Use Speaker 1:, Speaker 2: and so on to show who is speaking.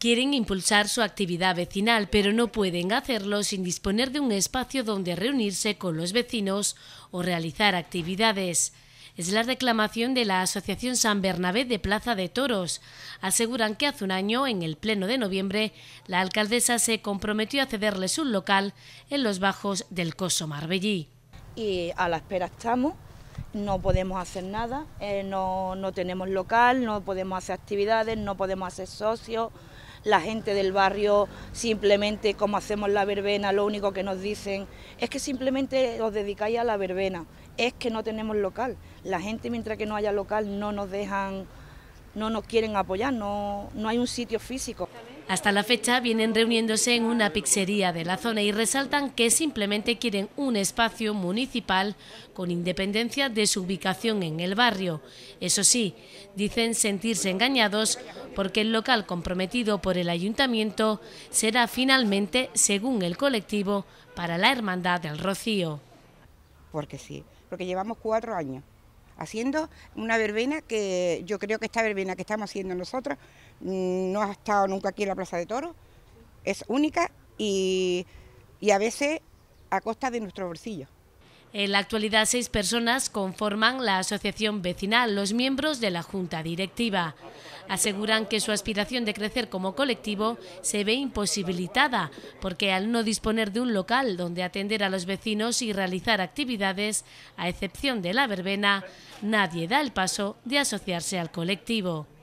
Speaker 1: Quieren impulsar su actividad vecinal, pero no pueden hacerlo sin disponer de un espacio donde reunirse con los vecinos o realizar actividades. Es la reclamación de la Asociación San Bernabé de Plaza de Toros. Aseguran que hace un año, en el pleno de noviembre, la alcaldesa se comprometió a cederles un local en los bajos del Coso Marbellí. Y a la espera estamos, no
Speaker 2: podemos hacer nada, eh, no, no tenemos local, no podemos hacer actividades, no podemos hacer socios, la gente del barrio simplemente como hacemos la verbena, lo único que nos dicen es que simplemente os dedicáis a la verbena, es que no tenemos local. La gente mientras que no haya local no nos dejan, no nos quieren apoyar, no, no hay un
Speaker 1: sitio físico. Hasta la fecha vienen reuniéndose en una pizzería de la zona y resaltan que simplemente quieren un espacio municipal con independencia de su ubicación en el barrio. Eso sí, dicen sentirse engañados porque el local comprometido por el ayuntamiento será finalmente, según el colectivo, para la Hermandad del Rocío. Porque sí,
Speaker 3: porque llevamos cuatro años haciendo una verbena que yo creo que esta verbena que estamos haciendo nosotros mm, no ha estado nunca aquí en la Plaza de Toros, es única y, y a veces a costa de nuestro bolsillo.
Speaker 1: En la actualidad, seis personas conforman la asociación vecinal, los miembros de la Junta Directiva. Aseguran que su aspiración de crecer como colectivo se ve imposibilitada, porque al no disponer de un local donde atender a los vecinos y realizar actividades, a excepción de la verbena, nadie da el paso de asociarse al colectivo.